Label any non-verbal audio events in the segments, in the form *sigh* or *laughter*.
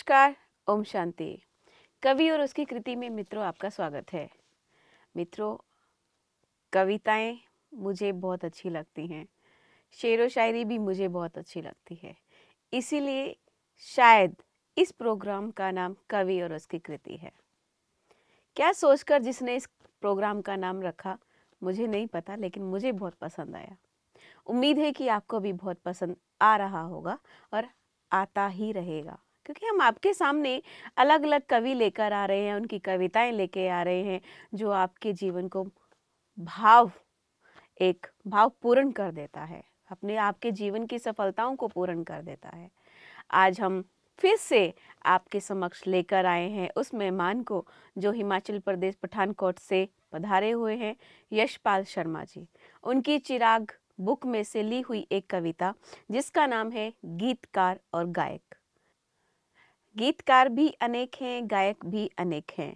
नमस्कार ओम शांति कवि और उसकी कृति में मित्रों आपका स्वागत है मित्रों कविताएं मुझे बहुत अच्छी लगती हैं शेर व शायरी भी मुझे बहुत अच्छी लगती है इसीलिए शायद इस प्रोग्राम का नाम कवि और उसकी कृति है क्या सोचकर जिसने इस प्रोग्राम का नाम रखा मुझे नहीं पता लेकिन मुझे बहुत पसंद आया उम्मीद है कि आपको भी बहुत पसंद आ रहा होगा और आता ही रहेगा क्योंकि हम आपके सामने अलग अलग कवि लेकर आ रहे हैं उनकी कविताएं लेके आ रहे हैं जो आपके जीवन को भाव एक भाव पूर्ण कर देता है अपने आपके जीवन की सफलताओं को पूर्ण कर देता है आज हम फिर से आपके समक्ष लेकर आए हैं उस मेहमान को जो हिमाचल प्रदेश पठानकोट से पधारे हुए हैं यशपाल शर्मा जी उनकी चिराग बुक में से ली हुई एक कविता जिसका नाम है गीतकार और गायक गीतकार भी अनेक हैं गायक भी अनेक हैं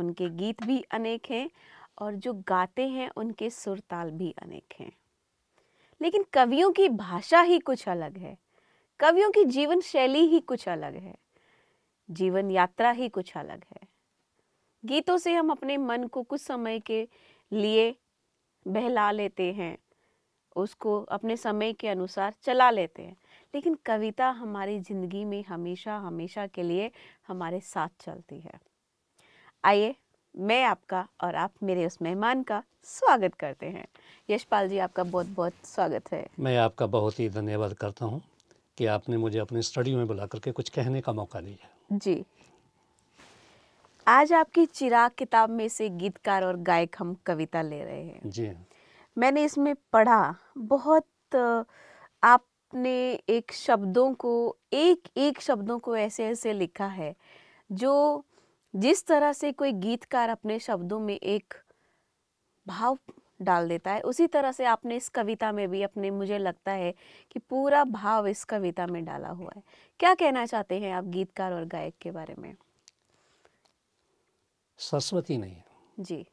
उनके गीत भी अनेक हैं और जो गाते हैं उनके सुरताल भी अनेक हैं लेकिन कवियों की भाषा ही कुछ अलग है कवियों की जीवन शैली ही कुछ अलग है जीवन यात्रा ही कुछ अलग है गीतों से हम अपने मन को कुछ समय के लिए बहला लेते हैं उसको अपने समय के अनुसार चला लेते हैं लेकिन कविता हमारी ज़िंदगी में हमेशा हमेशा के लिए हमारे साथ चलती है आइए मैं आपका और आप मेरे उस मेहमान का स्वागत करते हैं यशपाल जी आपका बहुत बहुत स्वागत है मैं आपका बहुत ही धन्यवाद करता हूँ कि आपने मुझे अपने स्टडी में बुला करके कुछ कहने का मौका दिया जी आज आपकी चिराग किताब में से गीतकार और गायक हम कविता ले रहे हैं जी मैंने इसमें पढ़ा बहुत आप ने एक शब्दों को एक एक शब्दों को ऐसे ऐसे लिखा है जो जिस तरह से कोई गीतकार अपने शब्दों में एक भाव डाल देता है उसी तरह से आपने इस कविता में भी अपने मुझे लगता है कि पूरा भाव इस कविता में डाला हुआ है क्या कहना चाहते हैं आप गीतकार और गायक के बारे में सरस्वती नहीं जी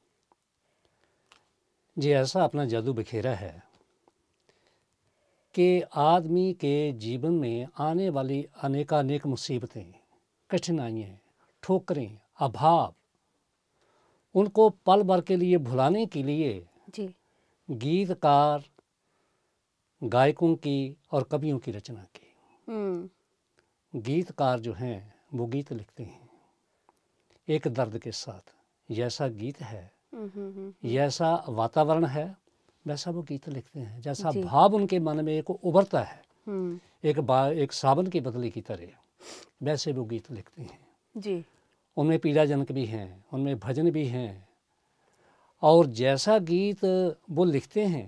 जी ऐसा अपना जादू बखेरा है कि आदमी के जीवन में आने वाली अनेकानेक मुसीबतें कठिनाइयाँ ठोकरें अभाव उनको पल भर के लिए भुलाने के लिए जी गीतकार गायकों की और कवियों की रचना की हम्म। गीतकार जो हैं वो गीत लिखते हैं एक दर्द के साथ जैसा गीत है जैसा हम्म, हम्म, वातावरण है वैसा वो गीत लिखते हैं जैसा भाव उनके मन में एक उभरता है एक एक सावन की बदली की तरह वैसे वो गीत लिखते हैं जी उनमें पीड़ाजनक भी हैं उनमें भजन भी हैं और जैसा गीत वो लिखते हैं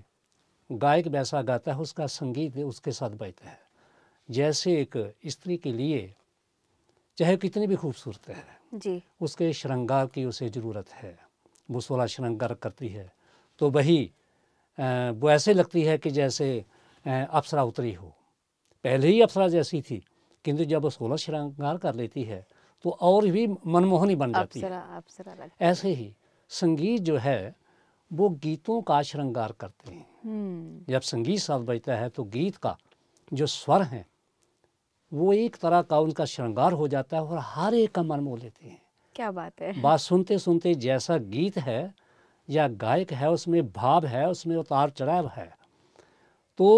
गायक वैसा गाता है उसका संगीत उसके साथ बजता है जैसे एक स्त्री के लिए चाहे कितनी भी खूबसूरत है जी उसके श्रृंगार की उसे ज़रूरत है वो सोलह श्रृंगार करती है तो वही वो ऐसे लगती है कि जैसे अप्सरा उतरी हो पहले ही अप्सरा जैसी थी किंतु जब वो सोलह श्रृंगार कर लेती है तो और भी मनमोहनी बन जाती है ऐसे ही संगीत जो है वो गीतों का श्रृंगार करते हैं हम्म। जब संगीत साथ बजता है तो गीत का जो स्वर हैं वो एक तरह का उनका श्रृंगार हो जाता है और हर एक का मन मोह लेते हैं क्या बात है बात सुनते सुनते जैसा गीत है या गायक है उसमें भाव है उसमें उतार चढ़ाव है तो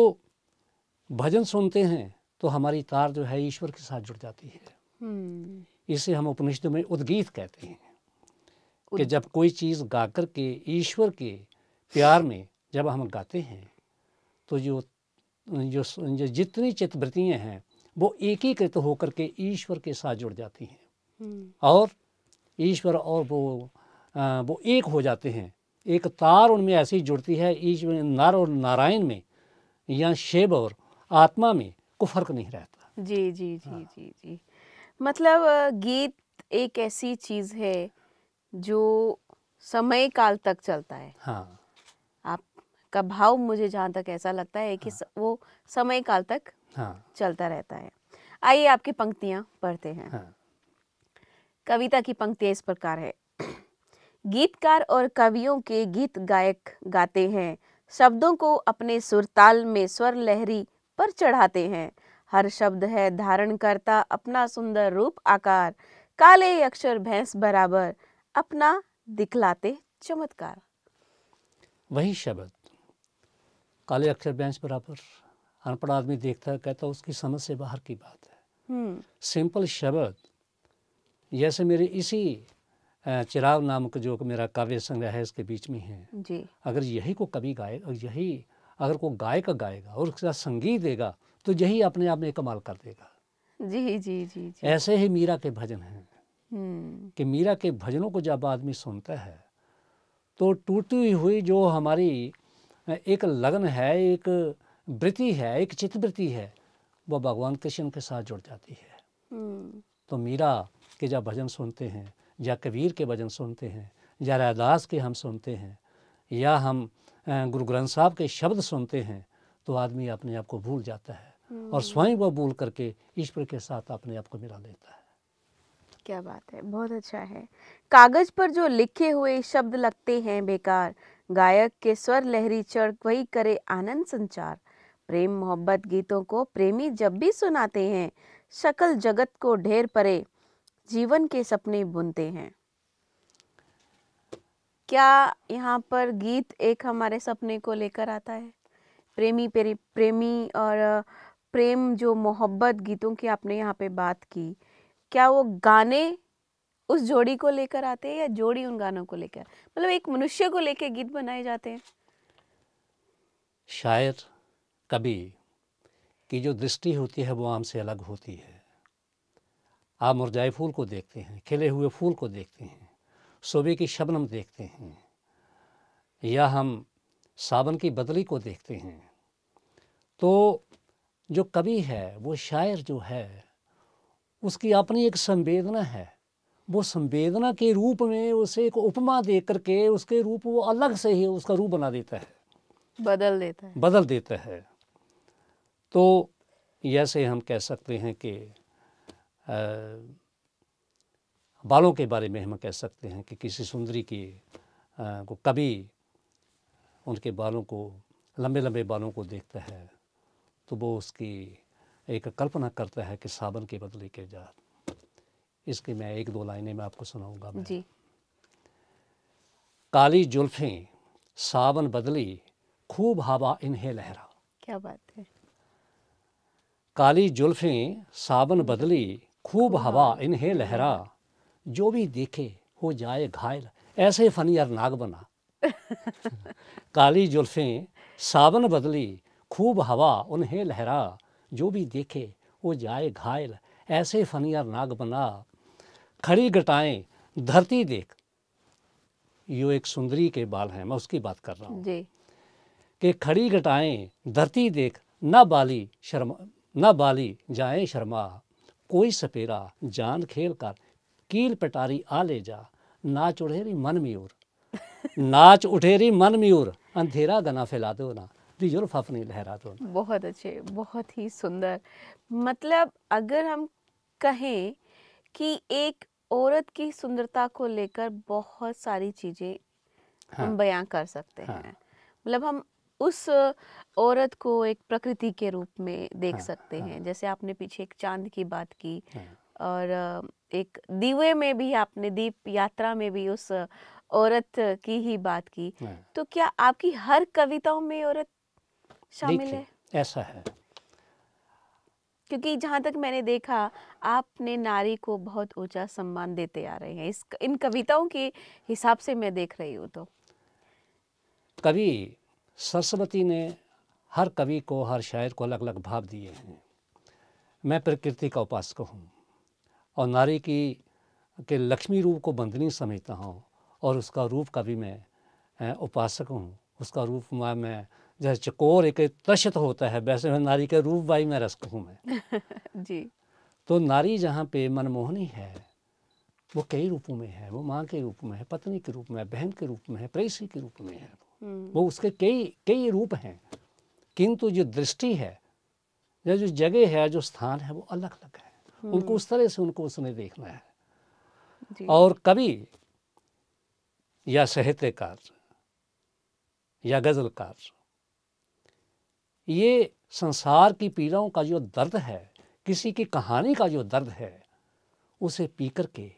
भजन सुनते हैं तो हमारी तार जो है ईश्वर के साथ जुड़ जाती है हम्म। इसे हम उपनिषद में उद्गीत कहते हैं कि जब कोई चीज़ गा कर के ईश्वर के प्यार में जब हम गाते हैं तो जो जो, जो जितनी चित्तवृत्तियाँ हैं वो एकीकृत होकर के ईश्वर के साथ जुड़ जाती हैं हम्म। और ईश्वर और वो आ, वो एक हो जाते हैं एक तार उनमें ऐसी जुड़ती है ईश में नर और नारायण में या शिव और आत्मा में को फर्क नहीं रहता जी जी जी हाँ। जी जी मतलब गीत एक ऐसी चीज है जो समय काल तक चलता है हाँ आपका भाव मुझे जहाँ तक ऐसा लगता है कि हाँ। वो समय काल तक हाँ। चलता रहता है आइए आपकी पंक्तियां पढ़ते हैं हाँ। कविता की पंक्तियां इस प्रकार है गीतकार और कवियों के गीत गायक गाते हैं शब्दों को अपने सुरताल में स्वर लहरी पर चढ़ाते हैं हर शब्द है धारण करता अपना सुंदर रूप आकार काले अक्षर भैंस बराबर अपना दिखलाते चमत्कार वही शब्द काले अक्षर भैंस बराबर अनपढ़ आदमी देखता है कहता उसकी समझ से बाहर की बात है हम्म। सिंपल शब्द जैसे मेरे इसी चिराग नामक जो मेरा काव्य संग्रह है इसके बीच में है जी अगर यही को कभी गाए यही अगर को गायक गाएगा और उसके साथ संगीत देगा तो यही अपने आप में कमाल कर देगा जी जी जी, जी। ऐसे ही मीरा के भजन हैं हम्म। कि मीरा के भजनों को जब आदमी सुनता है तो टूटी हुई जो हमारी एक लगन है एक वृत्ति है एक चित्तवृत्ति है वह भगवान कृष्ण के साथ जुड़ जाती है हम्म। तो मीरा के जब भजन सुनते हैं या कबीर के भजन सुनते हैं या रैदास के हम सुनते हैं या हम गुरु ग्रंथ साहब के शब्द सुनते हैं तो आदमी अपने आप को भूल जाता है हम्म। और स्वयं वह भूल करके ईश्वर के साथ अपने आप को मिला लेता है क्या बात है बहुत अच्छा है कागज पर जो लिखे हुए शब्द लगते हैं बेकार गायक के स्वर लहरी चढ़ वही करे आनंद संचार प्रेम मोहब्बत गीतों को प्रेमी जब भी सुनाते हैं शकल जगत को ढेर परे जीवन के सपने बुनते हैं क्या यहाँ पर गीत एक हमारे सपने को लेकर आता है प्रेमी प्रेमी और प्रेम जो मोहब्बत गीतों की आपने यहाँ पे बात की क्या वो गाने उस जोड़ी को लेकर आते हैं या जोड़ी उन गानों को लेकर मतलब एक मनुष्य को लेकर गीत बनाए जाते हैं शायर कभी की जो दृष्टि होती है वो आम से अलग होती है आप मुरझाए फूल को देखते हैं खिले हुए फूल को देखते हैं सुबह की शबनम देखते हैं या हम सावन की बदली को देखते हैं तो जो कवि है वो शायर जो है उसकी अपनी एक संवेदना है वो संवेदना के रूप में उसे एक उपमा दे करके उसके रूप वो अलग से ही उसका रूप बना देता है बदल देता है बदल देता है तो जैसे हम कह सकते हैं कि बालों के बारे में हम कह सकते हैं कि किसी सुंदरी की को कभी उनके बालों को लंबे लंबे बालों को देखता है तो वो उसकी एक कल्पना करता है कि साबन के बदले के जा इसकी मैं एक दो लाइनें में आपको सुनाऊंगा मैं जी। काली जुल्फें साबन बदली खूब हवा इन्हें लहरा क्या बात है काली जुल्फें साबन बदली खूब हाँ। हवा इन्हें लहरा जो भी देखे हो जाए घायल ऐसे फनी नाग बना *laughs* काली जुल्फें सावन बदली खूब हवा उन्हें लहरा जो भी देखे वो जाए घायल ऐसे फनी नाग बना खड़ी घटाएं धरती देख यो एक सुंदरी के बाल हैं मैं उसकी बात कर रहा हूँ कि खड़ी घटाएं धरती देख ना बाली शर्मा ना बाली जाए शर्मा कोई सपेरा जान खेल कर कील पटारी आ ले जा नाच उठेरी मन मयूर *laughs* नाच उठेरी मन मयूर अंधेरा गना फैला दो ना जुल्फ अपनी लहरा दो ना बहुत अच्छे बहुत ही सुंदर मतलब अगर हम कहें कि एक औरत की सुंदरता को लेकर बहुत सारी चीज़ें हाँ, हम बयां कर सकते हाँ, हैं मतलब हम उस औरत को एक प्रकृति के रूप में देख हाँ, सकते हाँ, हैं जैसे आपने पीछे एक चांद की बात की हाँ, और एक दीवे में भी आपने दीप यात्रा में भी उस औरत की ही बात की हाँ। तो क्या आपकी हर कविताओं में औरत शामिल है ऐसा है क्योंकि जहाँ तक मैंने देखा आपने नारी को बहुत ऊंचा सम्मान देते आ रहे हैं इस इन कविताओं के हिसाब से मैं देख रही हूँ तो कवि सरस्वती ने हर कवि को हर शायर को अलग अलग भाव दिए हैं मैं प्रकृति का उपासक हूँ और नारी की के लक्ष्मी रूप को बंदनी समझता हूँ और उसका रूप का भी मैं उपासक हूँ उसका रूप मैं मैं जैसे चकोर एक तशत होता है वैसे मैं नारी के रूप वाई मैं रसक हूँ मैं *laughs* जी तो नारी जहाँ पे मनमोहनी है वो कई रूपों में है वो माँ के रूप में है पत्नी के रूप में है बहन के रूप में है प्रेसी के रूप में है वो हम्म। वो उसके कई कई रूप हैं किंतु जो दृष्टि है या जो जगह है जो स्थान है वो अलग अलग है हम्म। उनको उस तरह से उनको उसने देखना है और कवि या साहित्यकार या गज़लकार ये संसार की पीड़ाओं का जो दर्द है किसी की कहानी का जो दर्द है उसे पी करके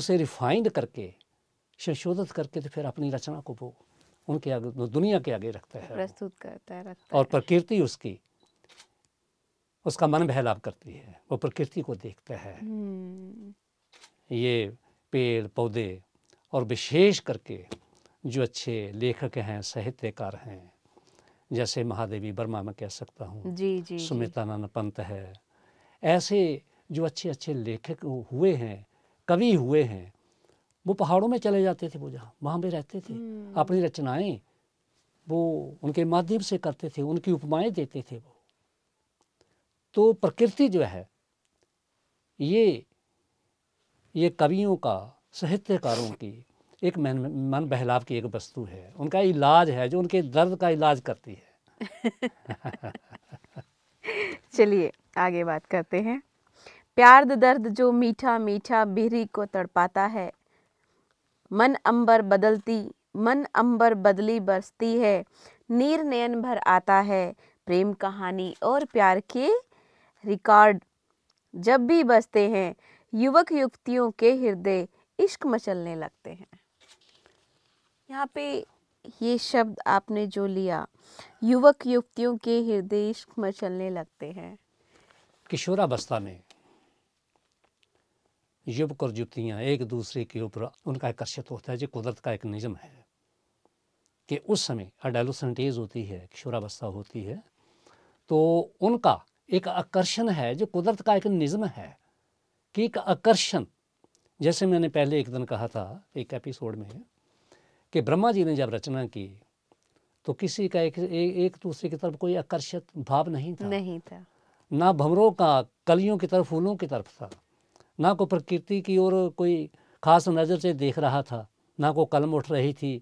उसे रिफाइंड करके संशोधित करके तो फिर अपनी रचना को वो उनके आगे दुनिया के आगे रखता है प्रस्तुत करता है रखता और प्रकृति उसकी उसका मन बहलाव करती है वो प्रकृति को देखता है हम्म। ये पेड़ पौधे और विशेष करके जो अच्छे लेखक हैं साहित्यकार हैं जैसे महादेवी वर्मा मैं कह सकता हूँ जी जी सुमितानंद पंत है ऐसे जो अच्छे अच्छे लेखक हुए हैं कवि हुए हैं वो पहाड़ों में चले जाते थे पूजा वहाँ पे रहते थे हम्म। अपनी रचनाएं वो उनके माध्यम से करते थे उनकी उपमाएं देते थे वो तो प्रकृति जो है ये ये कवियों का साहित्यकारों की एक मन मन बहलाव की एक वस्तु है उनका इलाज है जो उनके दर्द का इलाज करती है *laughs* चलिए आगे बात करते हैं प्यार दर्द जो मीठा मीठा बिहरी को तड़पाता है मन अंबर बदलती मन अंबर बदली बरसती है नीर नयन भर आता है प्रेम कहानी और प्यार के रिकॉर्ड जब भी बसते हैं युवक युवतियों के हृदय इश्क मचलने लगते हैं यहाँ पे ये शब्द आपने जो लिया युवक युवतियों के हृदय इश्क मचलने लगते हैं किशोरावस्था में युवक और युवतियाँ एक दूसरे के ऊपर उनका आकर्षित होता है जो कुदरत का एक निजम है कि उस समय अडेलोसेंट एज होती है किशोरावस्था होती है तो उनका एक आकर्षण है जो कुदरत का एक निज़म है कि एक आकर्षण जैसे मैंने पहले एक दिन कहा था एक एपिसोड में कि ब्रह्मा जी ने जब रचना की तो किसी का एक एक दूसरे की तरफ कोई आकर्षित भाव नहीं था नहीं था ना भंवरों का कलियों की तरफ फूलों की तरफ था ना को प्रकृति की ओर कोई खास नज़र से देख रहा था ना को कलम उठ रही थी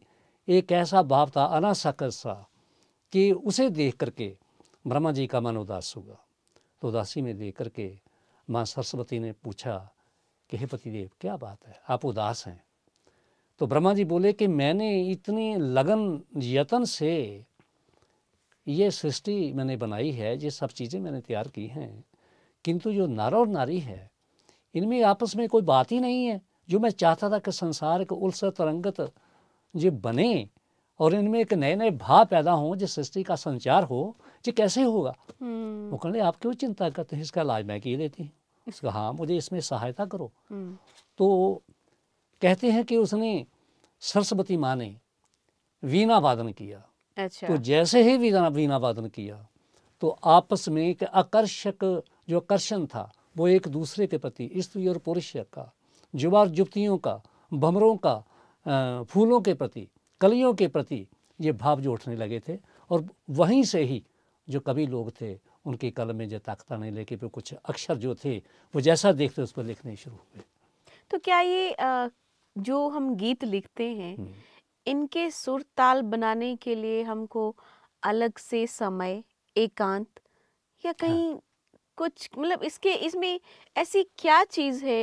एक ऐसा भाव था अनासकर सा कि उसे देख करके ब्रह्मा जी का मन उदास हुआ तो उदासी में देख करके माँ सरस्वती ने पूछा कि हे पतिदेव क्या बात है आप उदास हैं तो ब्रह्मा जी बोले कि मैंने इतनी लगन यत्न से ये सृष्टि मैंने बनाई है ये सब चीज़ें मैंने तैयार की हैं किंतु जो नर और नारी है इनमें आपस में कोई बात ही नहीं है जो मैं चाहता था कि संसार एक उलसत रंगत ये बने और इनमें एक नए नए भाव पैदा हों जिस सृष्टि का संचार हो ये कैसे होगा हम्म। वो कहने आप क्यों चिंता करते तो हैं इसका इलाज मैं की लेती हूँ इसका हाँ मुझे इसमें सहायता करो हम्म। तो कहते हैं कि उसने सरस्वती माँ ने वीणा वादन किया अच्छा। तो जैसे ही वीणा वीणा वादन किया तो आपस में एक आकर्षक जो आकर्षण था वो एक दूसरे के प्रति स्त्री और पुरुष का जुबार जुबतियों का भमरों का फूलों के प्रति कलियों के प्रति ये भाव जो उठने लगे थे और वहीं से ही जो कवि लोग थे उनकी कलम में जो ताकता नहीं लेके पे कुछ अक्षर जो थे वो जैसा देखते उस पर लिखने शुरू हुए तो क्या ये जो हम गीत लिखते हैं हम्म। इनके सुर ताल बनाने के लिए हमको अलग से समय एकांत या हाँ। कहीं हाँ। कुछ मतलब इसके इसमें ऐसी क्या चीज़ है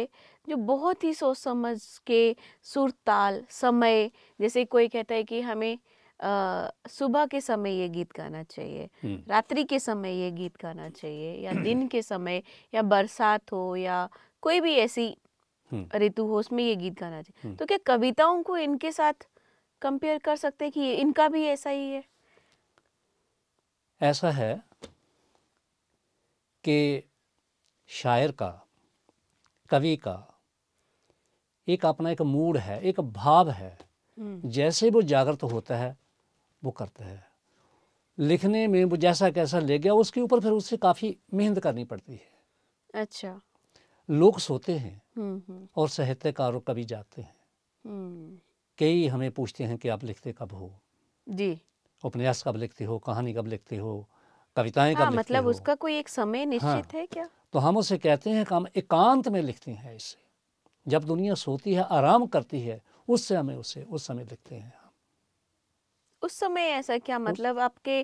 जो बहुत ही सोच समझ के सुरताल समय जैसे कोई कहता है कि हमें सुबह के समय ये गीत गाना चाहिए रात्रि के समय ये गीत गाना चाहिए या *clears throat* दिन के समय या बरसात हो या कोई भी ऐसी ऋतु हो उसमें ये गीत गाना चाहिए तो क्या कविताओं को इनके साथ कंपेयर कर सकते हैं कि इनका भी ऐसा ही है ऐसा है के शायर का कवि का एक अपना एक मूड है एक भाव है हम्म। जैसे वो जागृत होता है वो करता है लिखने में वो जैसा कैसा ले गया उसके ऊपर फिर उससे काफ़ी मेहनत करनी पड़ती है अच्छा लोग सोते हैं हम्म, हम्म। और साहित्यकार और कवि जाते हैं कई हमें पूछते हैं कि आप लिखते कब हो जी उपन्यास कब लिखते हो कहानी कब लिखते हो कविताएं हाँ, कब मतलब उसका कोई एक समय हाँ। निश्चित हाँ, है क्या तो हम उसे कहते हैं हम एकांत में लिखते हैं इसे जब दुनिया सोती है आराम करती है उस समय उसे उस समय लिखते हैं उस समय ऐसा क्या मतलब आपके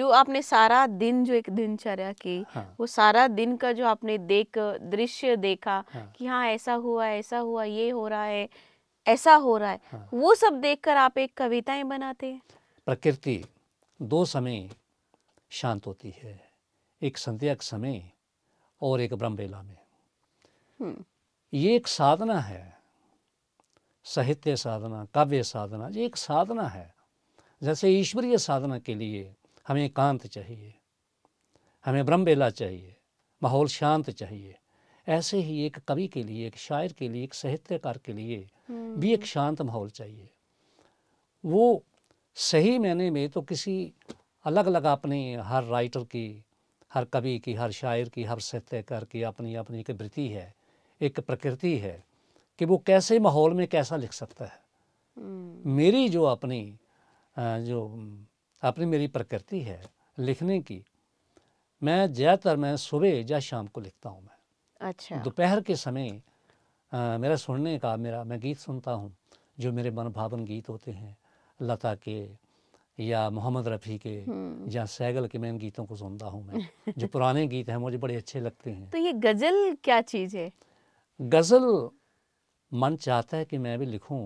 जो आपने सारा दिन जो एक दिनचर्या की हाँ, वो सारा दिन का जो आपने देख दृश्य देखा हाँ, कि हाँ ऐसा हुआ ऐसा हुआ ये हो रहा है ऐसा हो रहा है हाँ, वो सब देखकर आप एक कविताएं बनाते हैं प्रकृति दो समय शांत होती है एक संध्या समय और एक ब्रह्म बेला में हम्म। ये एक साधना है साहित्य साधना काव्य साधना ये एक साधना है जैसे ईश्वरीय साधना के लिए हमें एकांत चाहिए हमें ब्रह्म बेला चाहिए माहौल शांत चाहिए ऐसे ही एक कवि के लिए एक शायर के लिए एक साहित्यकार के लिए भी एक हम्म। शांत माहौल चाहिए वो सही मैंने में तो किसी अलग अलग अपनी हर राइटर की हर कवि की हर शायर की हर साहित्यकार की अपनी अपनी एक वृत्ति है एक प्रकृति है कि वो कैसे माहौल में कैसा लिख सकता है हम्म। मेरी जो अपनी जो अपनी मेरी प्रकृति है लिखने की मैं ज़्यादातर मैं सुबह या शाम को लिखता हूँ मैं अच्छा दोपहर के समय मेरा सुनने का मेरा मैं गीत सुनता हूँ जो मेरे मन भावन गीत होते हैं लता के या मोहम्मद रफ़ी के हम्म। या सैगल के मैं इन गीतों को सुनता हूँ मैं जो पुराने गीत हैं मुझे बड़े अच्छे लगते हैं तो ये गज़ल क्या चीज़ है गज़ल मन चाहता है कि मैं भी लिखूं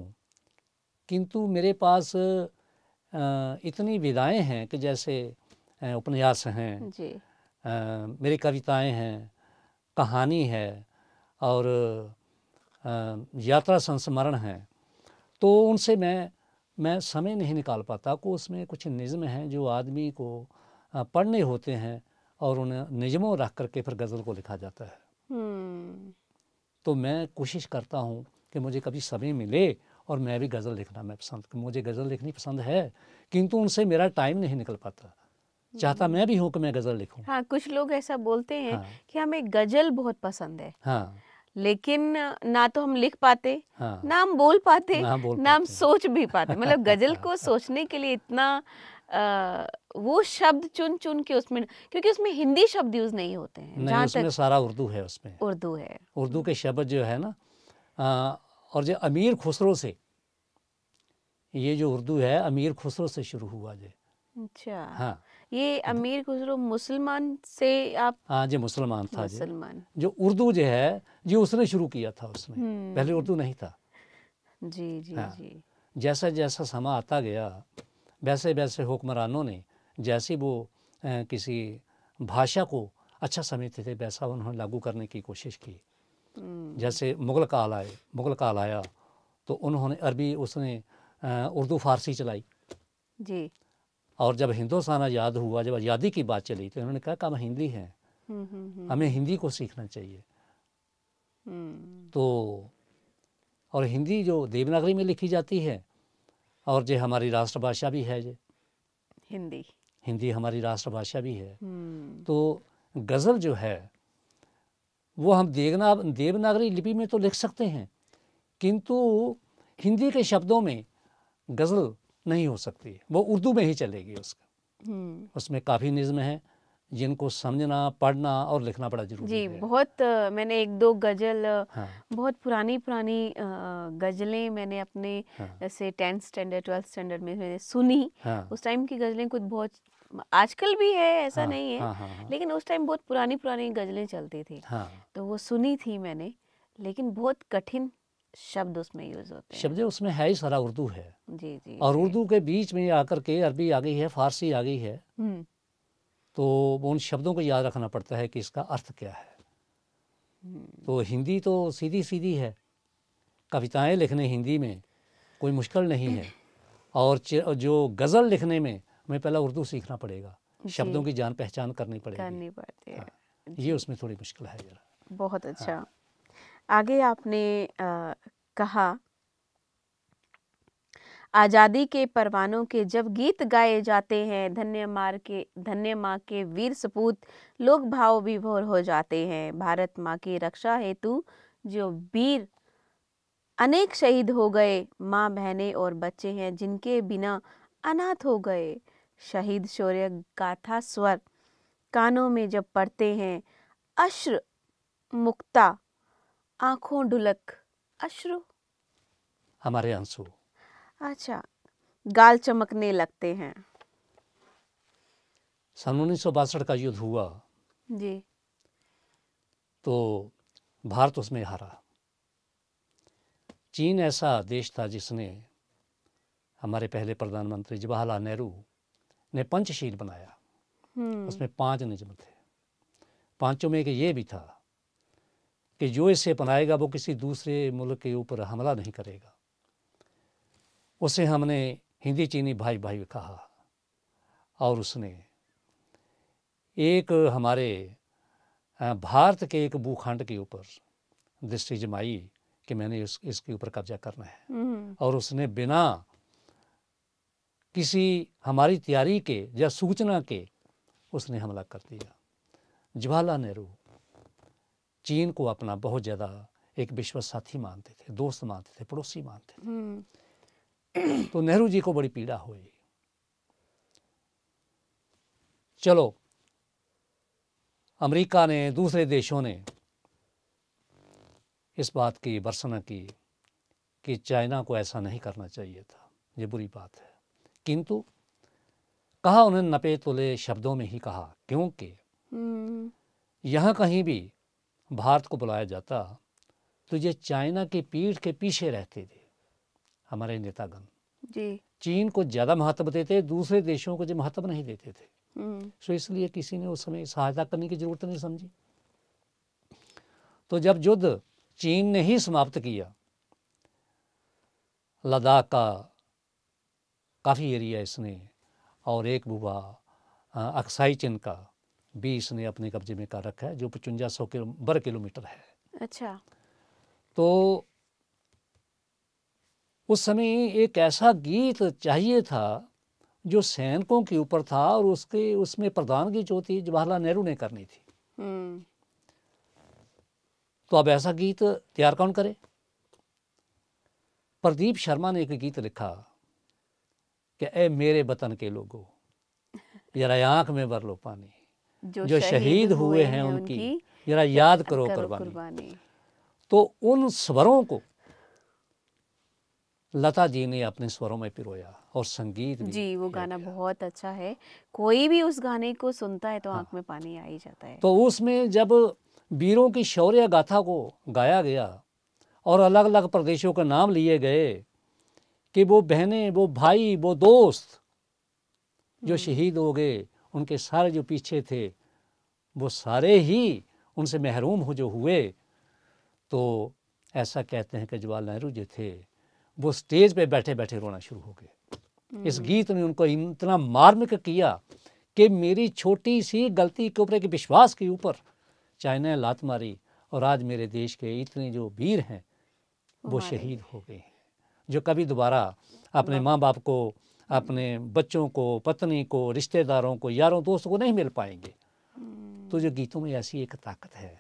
किंतु मेरे पास इतनी विदाएं हैं कि जैसे उपन्यास हैं मेरी कविताएं हैं कहानी है और यात्रा संस्मरण है तो उनसे मैं मैं समय नहीं निकाल पाता को उसमें कुछ निज़म हैं जो आदमी को पढ़ने होते हैं और उन निजमों रख करके फिर गज़ल को लिखा जाता है हम्म। तो मैं कोशिश करता हूँ कि मुझे कभी समय मिले और मैं भी गज़ल लिखना मैं पसंद मुझे गज़ल लिखनी पसंद है किंतु उनसे मेरा टाइम नहीं निकल पाता चाहता हम्म। मैं भी हूँ कि मैं गज़ल लिखूँ हाँ कुछ लोग ऐसा बोलते हैं हाँ। कि हमें गज़ल बहुत पसंद है हाँ लेकिन ना तो हम लिख पाते हाँ। ना हम बोल पाते ना, बोल ना हम सोच भी पाते मतलब गजल को *laughs* सोचने के लिए इतना आ, वो शब्द चुन चुन के उसमें क्योंकि उसमें हिंदी शब्द यूज नहीं होते हैं नहीं, उसमें तक, सारा उर्दू है उसमें उर्दू है उर्दू के शब्द जो है ना आ, और जो अमीर खुसरो से ये जो उर्दू है अमीर खुसरो से शुरू हुआ जो अच्छा हाँ ये अमीर खुसरो मुसलमान से आप हाँ जी मुसलमान था मुसलमान जो उर्दू जो है जी उसने शुरू किया था उसने हम्म। पहले उर्दू नहीं था जी जी हाँ। जी जैसा जैसा समा आता गया वैसे वैसे हुक्मरानों ने जैसे वो ए, किसी भाषा को अच्छा समझते थे वैसा उन्होंने लागू करने की कोशिश की हम्म। जैसे मुग़ल काल आए मुग़ल काल आया तो उन्होंने अरबी उसने उर्दू फारसी चलाई जी और जब हिंदुस्तान आज़ाद हुआ जब आज़ादी की बात चली तो इन्होंने कहा कि हम हिंदी हैं हम्म, हम्म, हम्म। हमें हिंदी को सीखना चाहिए तो और हिंदी जो देवनागरी में लिखी जाती है और जो हमारी राष्ट्रभाषा भी है जो हिंदी हिंदी हमारी राष्ट्रभाषा भी है तो गज़ल जो है वो हम देवना देवनागरी लिपि में तो लिख सकते हैं किंतु हिंदी के शब्दों में गज़ल नहीं हो सकती है वो उर्दू में ही चलेगी उसका हम्म। उसमें काफ़ी निज़म है जिनको समझना पढ़ना और लिखना बड़ा जरूरी जी है। बहुत मैंने एक दो गज़ल हाँ। बहुत पुरानी पुरानी गज़लें मैंने अपने हाँ। जैसे टेंथ स्टैंडर्ड ट्वेल्थ स्टैंडर्ड में मैंने सुनी हाँ। उस टाइम की गज़लें कुछ बहुत आजकल भी है ऐसा हाँ, नहीं है हाँ, हाँ, हाँ। लेकिन उस टाइम बहुत पुरानी पुरानी गज़लें चलती थी हाँ। तो वो सुनी थी मैंने लेकिन बहुत कठिन शब्द उसमें यूज होते हैं शब्द उसमें है ही सारा उर्दू है जी जी और उर्दू के बीच में आकर के अरबी आ गई है फारसी आ गई है हम्म। तो उन शब्दों को याद रखना पड़ता है कि इसका अर्थ क्या है हम्म। तो हिंदी तो सीधी सीधी है कविताएं लिखने हिंदी में कोई मुश्किल नहीं है और जो गज़ल लिखने में हमें पहला उर्दू सीखना पड़ेगा शब्दों की जान पहचान करनी पड़ेगी करनी पड़ती है हाँ, ये उसमें थोड़ी मुश्किल है ज़रा बहुत अच्छा हाँ। आगे आपने आ, कहा आज़ादी के परवानों के जब गीत गाए जाते हैं धन्य मार के धन्य माँ के वीर सपूत लोग भाव विभोर हो जाते हैं भारत माँ की रक्षा हेतु जो वीर अनेक शहीद हो गए माँ बहनें और बच्चे हैं जिनके बिना अनाथ हो गए शहीद शौर्य गाथा स्वर कानों में जब पढ़ते हैं अश्र मुक्ता आंखों ढुलक अश्रु हमारे आंसू अच्छा गाल चमकने लगते हैं सन उन्नीस का युद्ध हुआ जी तो भारत उसमें हारा चीन ऐसा देश था जिसने हमारे पहले प्रधानमंत्री जवाहरलाल नेहरू ने पंचशील बनाया हम्म। उसमें पांच निजम थे पांचों में एक ये भी था कि जो इसे अपनाएगा वो किसी दूसरे मुल्क के ऊपर हमला नहीं करेगा उसे हमने हिंदी चीनी भाई भाई कहा और उसने एक हमारे भारत के एक भूखंड के ऊपर दृष्टि जमाई कि मैंने इस इसके ऊपर कब्जा करना है हम्म। और उसने बिना किसी हमारी तैयारी के या सूचना के उसने हमला कर दिया जवाहरलाल नेहरू चीन को अपना बहुत ज़्यादा एक विश्व साथी मानते थे दोस्त मानते थे पड़ोसी मानते थे हम्म। तो नेहरू जी को बड़ी पीड़ा हुई चलो अमेरिका ने दूसरे देशों ने इस बात की वर्षना की कि चाइना को ऐसा नहीं करना चाहिए था ये बुरी बात है किंतु कहा उन्हें नपे तुले शब्दों में ही कहा क्योंकि हम्म। यहाँ कहीं भी भारत को बुलाया जाता तो ये चाइना की पीठ के पीछे रहते थे हमारे नेतागण जी चीन को ज़्यादा महत्व देते दूसरे देशों को जो महत्व नहीं देते थे हम्म। सो इसलिए किसी ने उस समय सहायता करने की जरूरत नहीं समझी तो जब युद्ध चीन ने ही समाप्त किया लद्दाख का काफ़ी एरिया इसने और एक बुबा अक्साई चिन का भी इसने अपने कब्जे में कर रखा है जो पचुंजा सौ किलो वर्ग किलोमीटर है अच्छा तो उस समय एक ऐसा गीत चाहिए था जो सैनिकों के ऊपर था और उसके उसमें प्रधानगी जो थी जवाहरलाल नेहरू ने करनी थी हम्म। तो अब ऐसा गीत तैयार कौन करे प्रदीप शर्मा ने एक गीत लिखा कि ए मेरे वतन के लोगों जरा *laughs* आंख में भर लो पानी जो, जो शहीद हुए हैं उनकी जरा याद करो कुर्बानी तो उन स्वरों को लता जी ने अपने स्वरों में पिरोया और संगीत भी जी वो गाना बहुत अच्छा है कोई भी उस गाने को सुनता है तो हाँ। आंख में पानी आ ही जाता है तो उसमें जब वीरों की शौर्य गाथा को गाया गया और अलग अलग प्रदेशों के नाम लिए गए कि वो बहनें वो भाई वो दोस्त जो हम्म। शहीद हो गए उनके सारे जो पीछे थे वो सारे ही उनसे महरूम हो जो हुए तो ऐसा कहते हैं कि जवाहरलाल नेहरू जो थे वो स्टेज पे बैठे बैठे रोना शुरू हो गए इस हम्म। गीत ने उनको इतना मार्मिक किया कि मेरी छोटी सी गलती के ऊपर एक विश्वास के ऊपर चाइना लात मारी और आज मेरे देश के इतने जो वीर हैं वो शहीद हो गए हैं जो कभी दोबारा अपने माँ बाप को अपने बच्चों को पत्नी को रिश्तेदारों को यारों दोस्तों को नहीं मिल पाएंगे तो जो गीतों में ऐसी एक ताकत है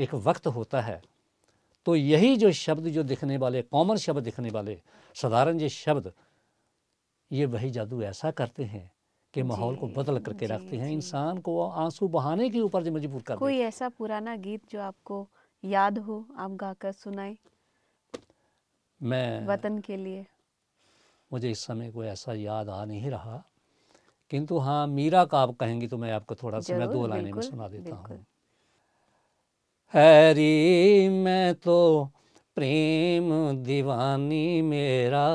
एक वक्त होता है तो यही जो शब्द जो दिखने वाले कॉमन शब्द दिखने वाले साधारण जो शब्द ये वही जादू ऐसा करते हैं के माहौल को बदल करके रखते हैं इंसान को आंसू बहाने के ऊपर मजबूर कर कोई ऐसा पुराना गीत जो आपको याद हो आप गाकर सुनाए मैं वतन के लिए मुझे इस समय कोई ऐसा याद आ नहीं रहा किंतु हाँ मीरा का आप कहेंगी तो मैं आपको थोड़ा सा मैं दो लाइने में सुना देता हूँ हैरी मैं तो प्रेम दीवानी मेरा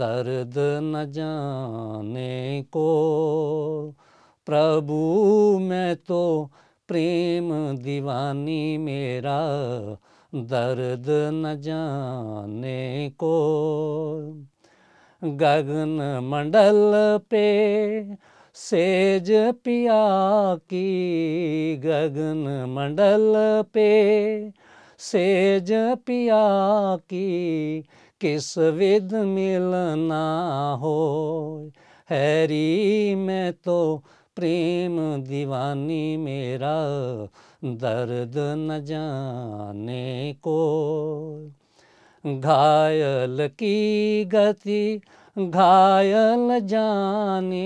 दर्द न जाने को प्रभु मैं तो प्रेम दीवानी मेरा दर्द न जाने को गगन मंडल पे सेज पिया की गगन मंडल पे सेज पिया की किस विद मिलना हो हैरी मैं तो प्रेम दीवानी मेरा दर्द न जाने को घायल की गति घायल जाने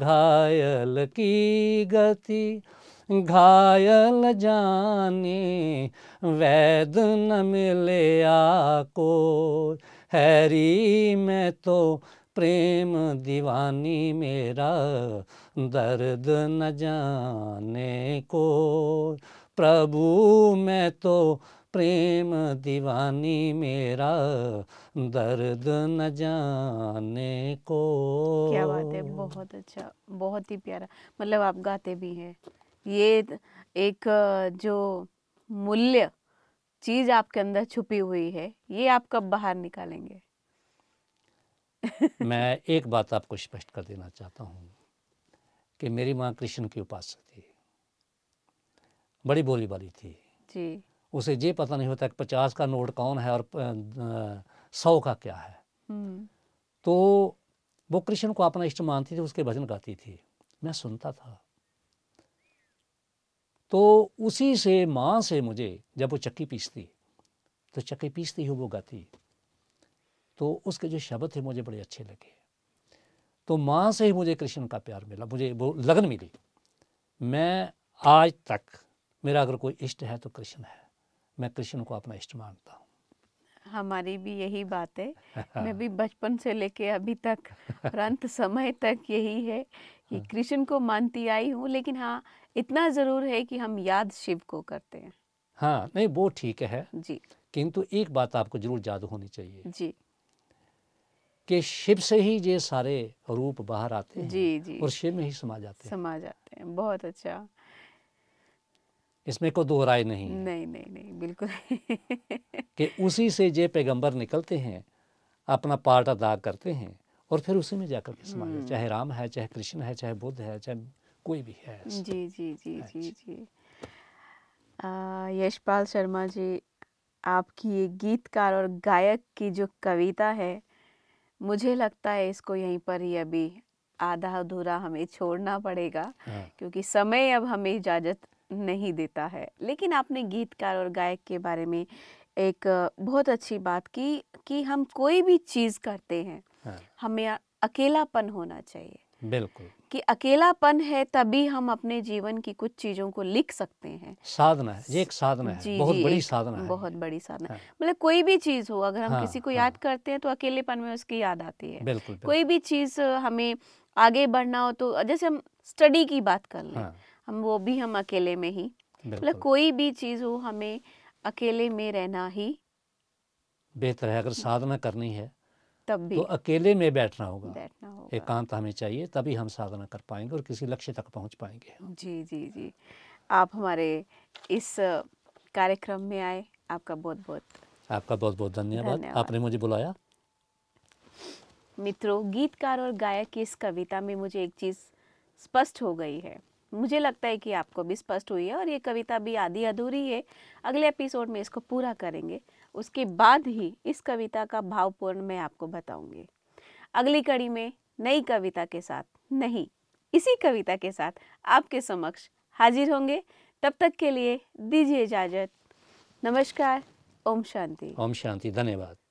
घायल की गति घायल जाने वैद न मिले आको हैरी मैं तो प्रेम दीवानी मेरा दर्द न जाने को प्रभु मैं तो प्रेम दीवानी मेरा दर्द न जाने को क्या बात है बहुत अच्छा बहुत ही प्यारा मतलब आप गाते भी हैं ये एक जो मूल्य चीज आपके अंदर छुपी हुई है ये आप कब बाहर निकालेंगे *laughs* मैं एक बात आपको स्पष्ट कर देना चाहता हूँ कि मेरी माँ कृष्ण की उपासक थी बड़ी बोली वाली थी जी उसे ये पता नहीं होता कि पचास का नोट कौन है और सौ का क्या है हम्म। तो वो कृष्ण को अपना इष्ट मानती थी उसके भजन गाती थी मैं सुनता था तो उसी से माँ से मुझे जब वो चक्की पीसती तो चक्की पीसती हुई वो गाती तो उसके जो शब्द थे मुझे बड़े अच्छे लगे तो माँ से ही मुझे कृष्ण का प्यार मिला मुझे वो लगन मिली मैं आज तक मेरा अगर कोई इष्ट है तो कृष्ण है मैं कृष्ण को अपना इष्ट मानता हूँ हमारी भी यही बात है *laughs* मैं भी बचपन से लेके अभी तक अंत *laughs* समय तक यही है कि हाँ। कृष्ण को मानती आई हूँ लेकिन हाँ इतना ज़रूर है कि हम याद शिव को करते हैं हाँ नहीं वो ठीक है जी किंतु एक बात आपको जरूर याद होनी चाहिए जी कि शिव से ही ये सारे रूप बाहर आते हैं जी जी और शिव में ही समा जाते हैं समा जाते हैं बहुत अच्छा इसमें कोई दो राय नहीं नहीं नहीं नहीं बिल्कुल *laughs* कि उसी से जे पैगंबर निकलते हैं अपना पार्ट अदा करते हैं और फिर उसी में जाकर के समाज हम्म। चाहे राम है चाहे कृष्ण है चाहे बुद्ध है चाहे कोई भी है जी जी जी हाँ जी जी यशपाल शर्मा जी आपकी गीतकार और गायक की जो कविता है मुझे लगता है इसको यहीं पर ही अभी आधा अधूरा हमें छोड़ना पड़ेगा हाँ। क्योंकि समय अब हमें इजाज़त नहीं देता है लेकिन आपने गीतकार और गायक के बारे में एक बहुत अच्छी बात की कि हम कोई भी चीज़ करते हैं हाँ। हमें अकेलापन होना चाहिए बिल्कुल कि अकेलापन है तभी हम अपने जीवन की कुछ चीज़ों को लिख सकते हैं साधना है ये एक साधना है जी, बहुत जी, बड़ी साधना है बहुत बड़ी साधना हाँ। मतलब कोई भी चीज़ हो अगर हम हाँ, किसी को हाँ, याद करते हैं तो अकेलेपन में उसकी याद आती है बिल्कुल, बिल्कुल कोई भी चीज़ हमें आगे बढ़ना हो तो जैसे हम स्टडी की बात कर लें हाँ, हम वो भी हम अकेले में ही मतलब कोई भी चीज़ हो हमें अकेले में रहना ही बेहतर है अगर साधना करनी है तब भी तो अकेले में बैठना होगा बैठना होगा एकांत हमें चाहिए तभी हम साधना कर पाएंगे और किसी लक्ष्य तक पहुंच पाएंगे जी जी जी आप हमारे इस कार्यक्रम में आए आपका बहुत बहुत आपका बहुत बहुत धन्यवाद आपने मुझे बुलाया मित्रों गीतकार और गायक की इस कविता में मुझे एक चीज़ स्पष्ट हो गई है मुझे लगता है कि आपको भी स्पष्ट हुई है और ये कविता भी आधी अधूरी है अगले एपिसोड में इसको पूरा करेंगे उसके बाद ही इस कविता का भावपूर्ण मैं आपको बताऊंगी अगली कड़ी में नई कविता के साथ नहीं इसी कविता के साथ आपके समक्ष हाजिर होंगे तब तक के लिए दीजिए इजाज़त नमस्कार ओम शांति ओम शांति धन्यवाद